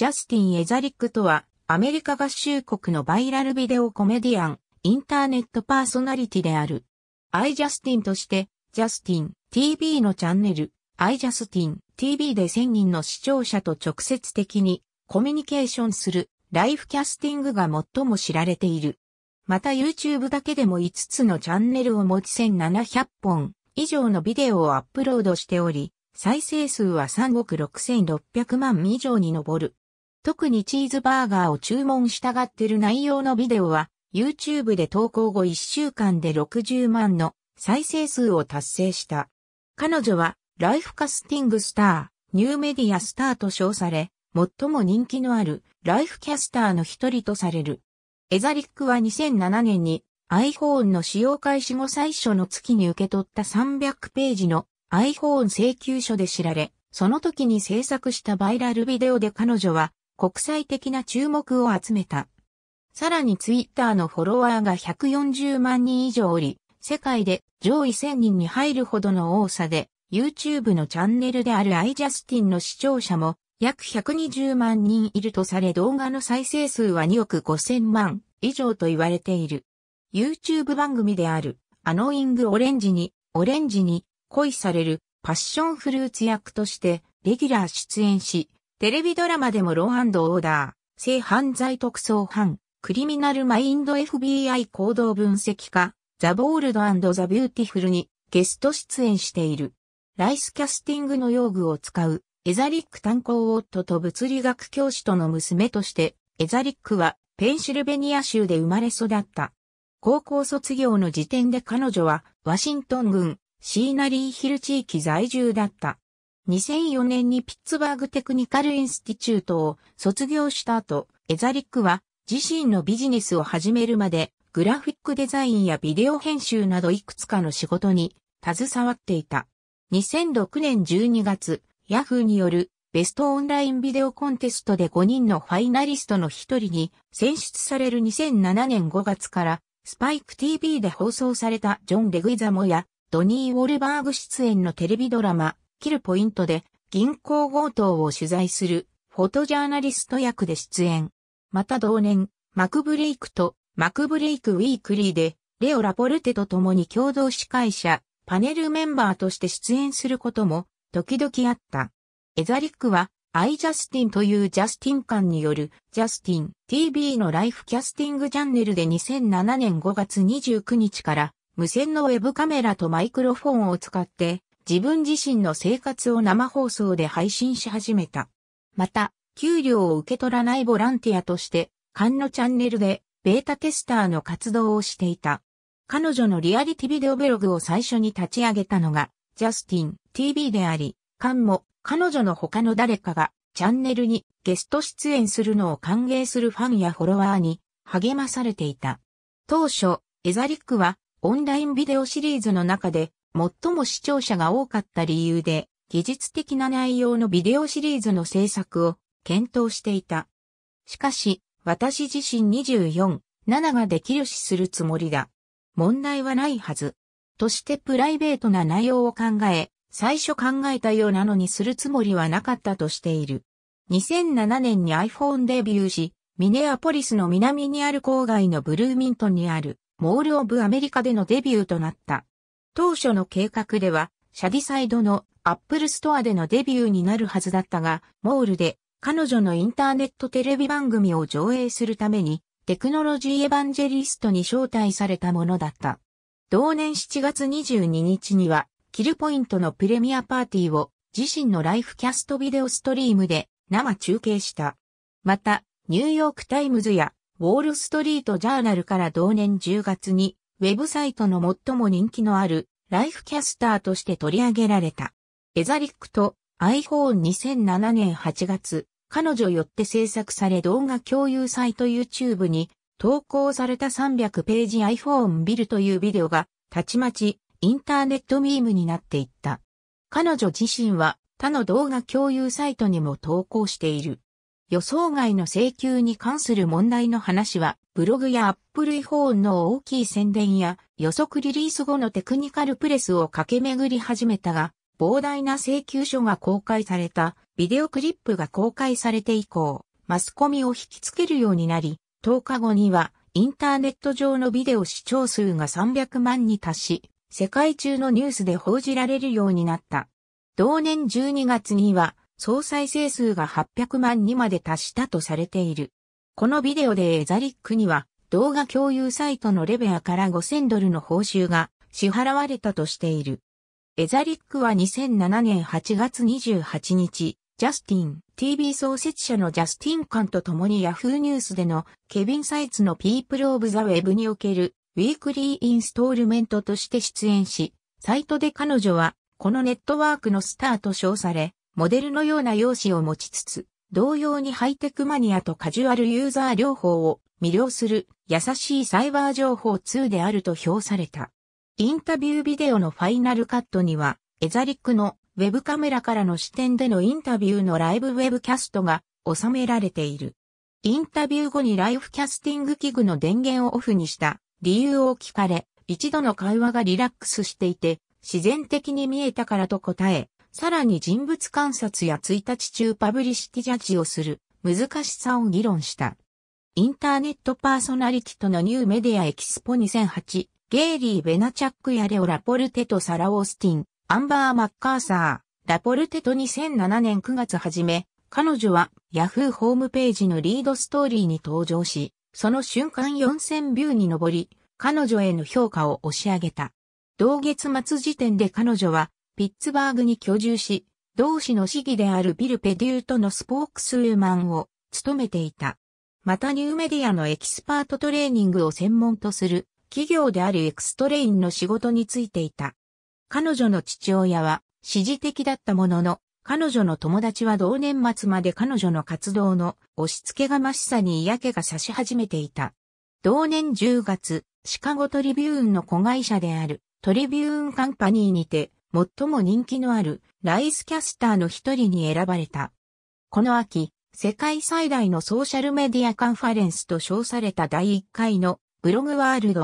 ジャスティン・エザリックとは、アメリカ合衆国のバイラルビデオコメディアン、インターネットパーソナリティである。アイ・ジャスティンとして、ジャスティン TV のチャンネル、アイ・ジャスティン TV で1000人の視聴者と直接的にコミュニケーションするライフキャスティングが最も知られている。また YouTube だけでも5つのチャンネルを持ち1700本以上のビデオをアップロードしており、再生数は3億6600万以上に上る。特にチーズバーガーを注文したがってる内容のビデオは YouTube で投稿後1週間で60万の再生数を達成した。彼女はライフカスティングスター、ニューメディアスターと称され、最も人気のあるライフキャスターの一人とされる。エザリックは2007年に iPhone の使用開始後最初の月に受け取った300ページの iPhone 請求書で知られ、その時に制作したバイラルビデオで彼女は国際的な注目を集めた。さらにツイッターのフォロワーが140万人以上おり、世界で上位1000人に入るほどの多さで、YouTube のチャンネルであるアイジャスティンの視聴者も約120万人いるとされ動画の再生数は2億5000万以上と言われている。YouTube 番組であるアノイングオレンジに、オレンジに恋されるパッションフルーツ役としてレギュラー出演し、テレビドラマでもローオーダー、性犯罪特捜班、クリミナルマインド FBI 行動分析家、ザ・ボールドザ・ビューティフルにゲスト出演している。ライスキャスティングの用具を使う、エザリック炭鉱夫と物理学教師との娘として、エザリックはペンシルベニア州で生まれ育った。高校卒業の時点で彼女はワシントン郡シーナリーヒル地域在住だった。2004年にピッツバーグテクニカルインスティチュートを卒業した後、エザリックは自身のビジネスを始めるまでグラフィックデザインやビデオ編集などいくつかの仕事に携わっていた。2006年12月、ヤフーによるベストオンラインビデオコンテストで5人のファイナリストの1人に選出される2007年5月からスパイク TV で放送されたジョン・レグイザモやドニー・ウォルバーグ出演のテレビドラマ切るポイントで銀行強盗を取材するフォトジャーナリスト役で出演。また同年、マクブレイクとマクブレイクウィークリーでレオ・ラポルテと共に共同司会者、パネルメンバーとして出演することも時々あった。エザリックはアイジャスティンというジャスティン館によるジャスティン TV のライフキャスティングチャンネルで2007年5月29日から無線のウェブカメラとマイクロフォンを使って自分自身の生活を生放送で配信し始めた。また、給料を受け取らないボランティアとして、ンのチャンネルでベータテスターの活動をしていた。彼女のリアリティビデオブログを最初に立ち上げたのが、ジャスティン TV であり、菅も彼女の他の誰かがチャンネルにゲスト出演するのを歓迎するファンやフォロワーに励まされていた。当初、エザリックはオンラインビデオシリーズの中で最も視聴者が多かった理由で、技術的な内容のビデオシリーズの制作を検討していた。しかし、私自身24、7ができるしするつもりだ。問題はないはず。としてプライベートな内容を考え、最初考えたようなのにするつもりはなかったとしている。2007年に iPhone デビューし、ミネアポリスの南にある郊外のブルーミントンにあるモールオブアメリカでのデビューとなった。当初の計画では、シャディサイドのアップルストアでのデビューになるはずだったが、モールで彼女のインターネットテレビ番組を上映するために、テクノロジーエヴァンジェリストに招待されたものだった。同年7月22日には、キルポイントのプレミアパーティーを自身のライフキャストビデオストリームで生中継した。また、ニューヨークタイムズやウォールストリートジャーナルから同年10月にウェブサイトの最も人気のあるライフキャスターとして取り上げられた。エザリックと iPhone2007 年8月、彼女よって制作され動画共有サイト YouTube に投稿された300ページ iPhone ビルというビデオがたちまちインターネットミームになっていった。彼女自身は他の動画共有サイトにも投稿している。予想外の請求に関する問題の話は、ブログやアップルイ p h o の大きい宣伝や予測リリース後のテクニカルプレスを駆け巡り始めたが、膨大な請求書が公開された、ビデオクリップが公開されて以降、マスコミを引きつけるようになり、10日後には、インターネット上のビデオ視聴数が300万に達し、世界中のニュースで報じられるようになった。同年12月には、総再生数が800万にまで達したとされている。このビデオでエザリックには動画共有サイトのレベアから5000ドルの報酬が支払われたとしている。エザリックは2007年8月28日、ジャスティン、TV 創設者のジャスティン・カンと共に Yahoo ニュースでのケビン・サイツの People of the Web におけるウィークリーインストールメントとして出演し、サイトで彼女はこのネットワークのスターと称され、モデルのような容姿を持ちつつ、同様にハイテクマニアとカジュアルユーザー両方を魅了する優しいサイバー情報2であると評された。インタビュービデオのファイナルカットには、エザリックのウェブカメラからの視点でのインタビューのライブウェブキャストが収められている。インタビュー後にライフキャスティング器具の電源をオフにした理由を聞かれ、一度の会話がリラックスしていて、自然的に見えたからと答え、さらに人物観察や1日中パブリシティジャッジをする難しさを議論した。インターネットパーソナリティとのニューメディアエキスポ2008、ゲイリー・ベナチャックやレオ・ラポルテとサラ・オースティン、アンバー・マッカーサー、ラポルテと2007年9月初め、彼女は Yahoo ホームページのリードストーリーに登場し、その瞬間4000ビューに上り、彼女への評価を押し上げた。同月末時点で彼女はピッツバーグに居住し、同志の市議であるビル・ペデューとのスポークスウーマンを務めていた。またニューメディアのエキスパートトレーニングを専門とする企業であるエクストレインの仕事についていた。彼女の父親は支持的だったものの、彼女の友達は同年末まで彼女の活動の押し付けがましさに嫌気が差し始めていた。同年10月、シカゴトリビューンの子会社であるトリビューンカンパニーにて最も人気のあるライスキャスターの一人に選ばれた。この秋、世界最大のソーシャルメディアカンファレンスと称された第1回のブログワールド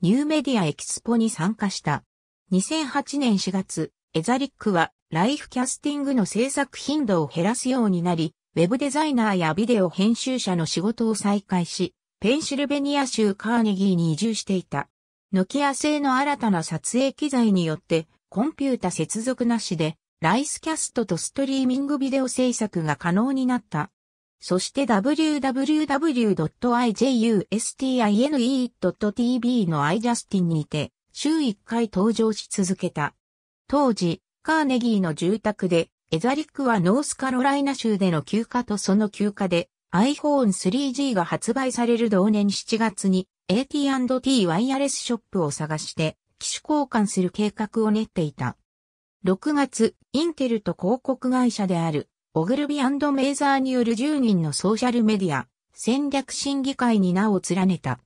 ニューメディアエキスポに参加した。2008年4月、エザリックはライフキャスティングの制作頻度を減らすようになり、ウェブデザイナーやビデオ編集者の仕事を再開し、ペンシルベニア州カーネギーに移住していた。ノキア製の新たな撮影機材によってコンピュータ接続なしで、ライスキャストとストリーミングビデオ制作が可能になった。そして www.ijustine.tv の iJustin にて、週1回登場し続けた。当時、カーネギーの住宅で、エザリックはノースカロライナ州での休暇とその休暇で iPhone 3G が発売される同年7月に AT&T ワイヤレスショップを探して機種交換する計画を練っていた。6月、インテルと広告会社である、オグルビメーザーによる10人のソーシャルメディア、戦略審議会に名を連ねた。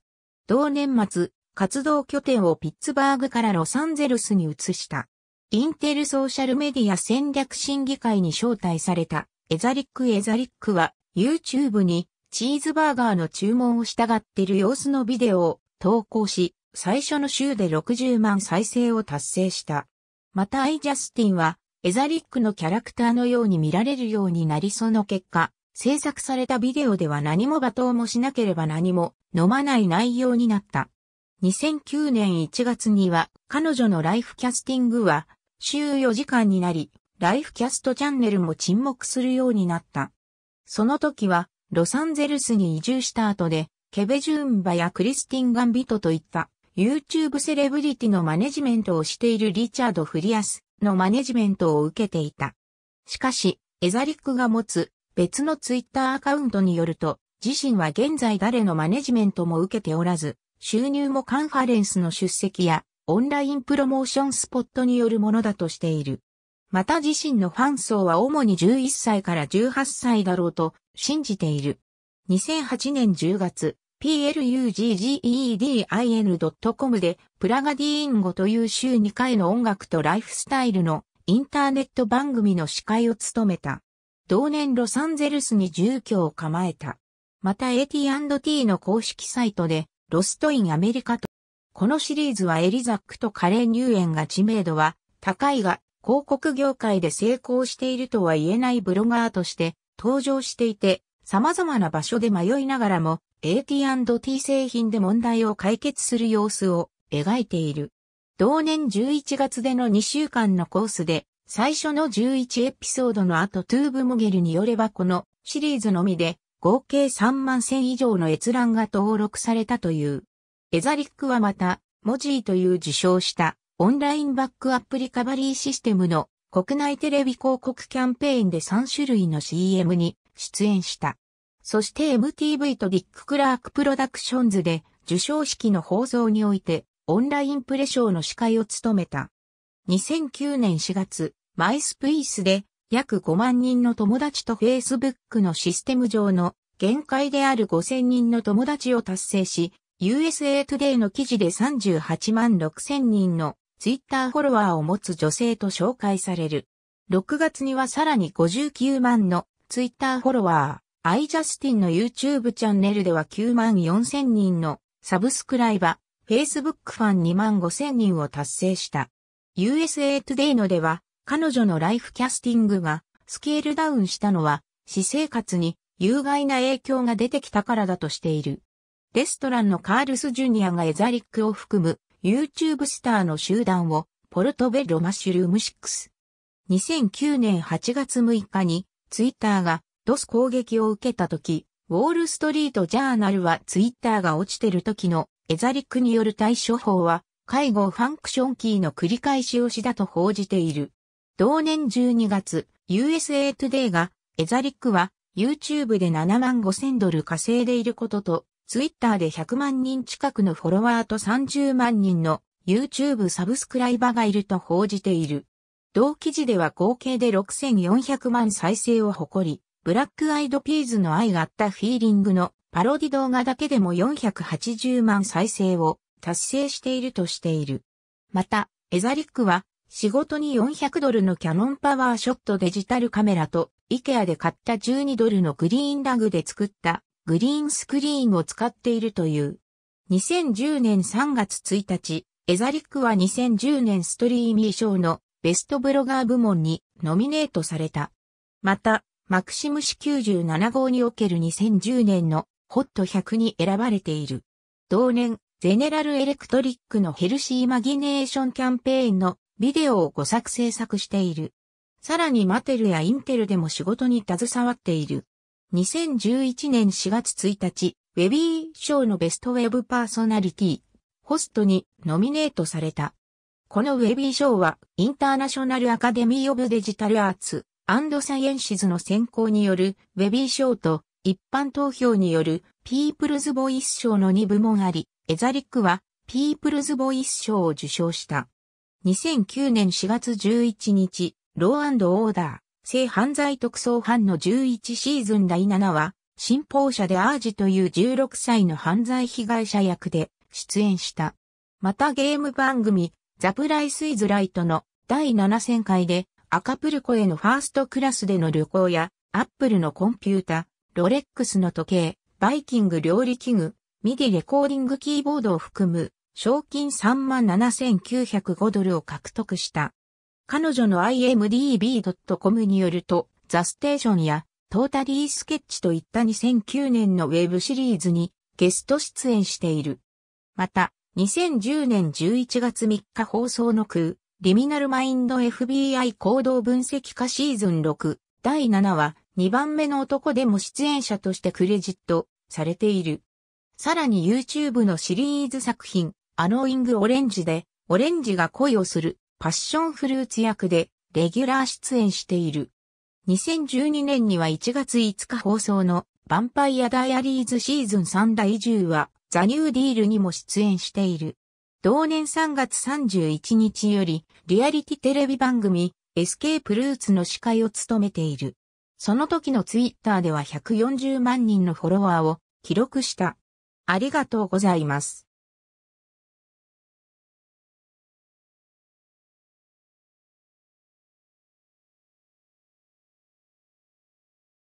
同年末、活動拠点をピッツバーグからロサンゼルスに移した。インテルソーシャルメディア戦略審議会に招待されたエザリック・エザリックは YouTube にチーズバーガーの注文を従っている様子のビデオを投稿し、最初の週で60万再生を達成した。またアイ・ジャスティンは、エザリックのキャラクターのように見られるようになりその結果、制作されたビデオでは何も罵倒もしなければ何も飲まない内容になった。2009年1月には彼女のライフキャスティングは週4時間になり、ライフキャストチャンネルも沈黙するようになった。その時はロサンゼルスに移住した後で、ケベジューンバやクリスティン・ガンビトといった YouTube セレブリティのマネジメントをしているリチャード・フリアスのマネジメントを受けていた。しかし、エザリックが持つ別のツイッターアカウントによると、自身は現在誰のマネジメントも受けておらず、収入もカンファレンスの出席やオンラインプロモーションスポットによるものだとしている。また自身のファン層は主に11歳から18歳だろうと信じている。2008年10月、pluggedin.com でプラガディーンゴという週2回の音楽とライフスタイルのインターネット番組の司会を務めた。同年ロサンゼルスに住居を構えた。また AT&T の公式サイトでロストインアメリカと。このシリーズはエリザックとカレー入園が知名度は高いが広告業界で成功しているとは言えないブロガーとして登場していて様々な場所で迷いながらも AT&T 製品で問題を解決する様子を描いている。同年11月での2週間のコースで、最初の11エピソードの後トゥーブモゲルによればこのシリーズのみで合計3万1000以上の閲覧が登録されたという。エザリックはまた、モジーという受賞したオンラインバックアップリカバリーシステムの国内テレビ広告キャンペーンで3種類の CM に出演した。そして MTV とディック・クラーク・プロダクションズで受賞式の放送においてオンラインプレショーの司会を務めた。2009年4月、マイスプイスで約5万人の友達と Facebook のシステム上の限界である5000人の友達を達成し、USA Today の記事で38万6000人の Twitter フォロワーを持つ女性と紹介される。6月にはさらに59万の Twitter フォロワー。アイジャスティンの YouTube チャンネルでは9万4000人のサブスクライバー、Facebook ファン2万5000人を達成した。USA Today のでは、彼女のライフキャスティングがスケールダウンしたのは、私生活に有害な影響が出てきたからだとしている。レストランのカールス・ジュニアがエザリックを含む YouTube スターの集団をポルトベロマッシュルーム6。2009年8月6日にツイッターがドス攻撃を受けた時、ウォールストリートジャーナルはツイッターが落ちてる時のエザリックによる対処法は介護ファンクションキーの繰り返し押しだと報じている。同年12月、USA Today がエザリックは YouTube で7万5千ドル稼いでいることと、Twitter で100万人近くのフォロワーと30万人の YouTube サブスクライバーがいると報じている。同記事では合計で6400万再生を誇り、ブラックアイドピーズの愛があったフィーリングのパロディ動画だけでも480万再生を達成しているとしている。また、エザリックは仕事に400ドルのキャノンパワーショットデジタルカメラとイケアで買った12ドルのグリーンラグで作ったグリーンスクリーンを使っているという。2010年3月1日、エザリックは2010年ストリーミー賞のベストブロガー部門にノミネートされた。また、マクシム市97号における2010年のホット100に選ばれている。同年、ゼネラルエレクトリックのヘルシーマギネーションキャンペーンのビデオを5作制作している。さらにマテルやインテルでも仕事に携わっている。2011年4月1日、ウェビー賞のベストウェブパーソナリティ、ホストにノミネートされた。このウェビー賞は、インターナショナルアカデミー・オブ・デジタル・アーツ、アンドサイエンシズの選考によるウェビー賞と一般投票によるピープルズボイス賞の2部門あり、エザリックはピープルズボイス賞を受賞した。2009年4月11日、ローオーダー、性犯罪特捜班の11シーズン第7話、信奉者でアージという16歳の犯罪被害者役で出演した。またゲーム番組、ザ・プライス・イズ・ライトの第7000回でアカプルコへのファーストクラスでの旅行や、アップルのコンピュータ、ロレックスの時計、バイキング料理器具、ミディレコーディングキーボードを含む、賞金37,905ドルを獲得した。彼女の imdb.com によると、ザステーションやトータリースケッチといった2009年のウェブシリーズにゲスト出演している。また、2010年11月3日放送の空、リミナルマインド FBI 行動分析化シーズン6第7話2番目の男でも出演者としてクレジットされている。さらに YouTube のシリーズ作品アノイングオレンジでオレンジが恋をするパッションフルーツ役でレギュラー出演している。2012年には1月5日放送のヴァンパイアダイアリーズシーズン3第10話ザニューディールにも出演している。同年3月31日より、リアリティテレビ番組、エスケープルーツの司会を務めている。その時のツイッターでは140万人のフォロワーを記録した。ありがとうございます。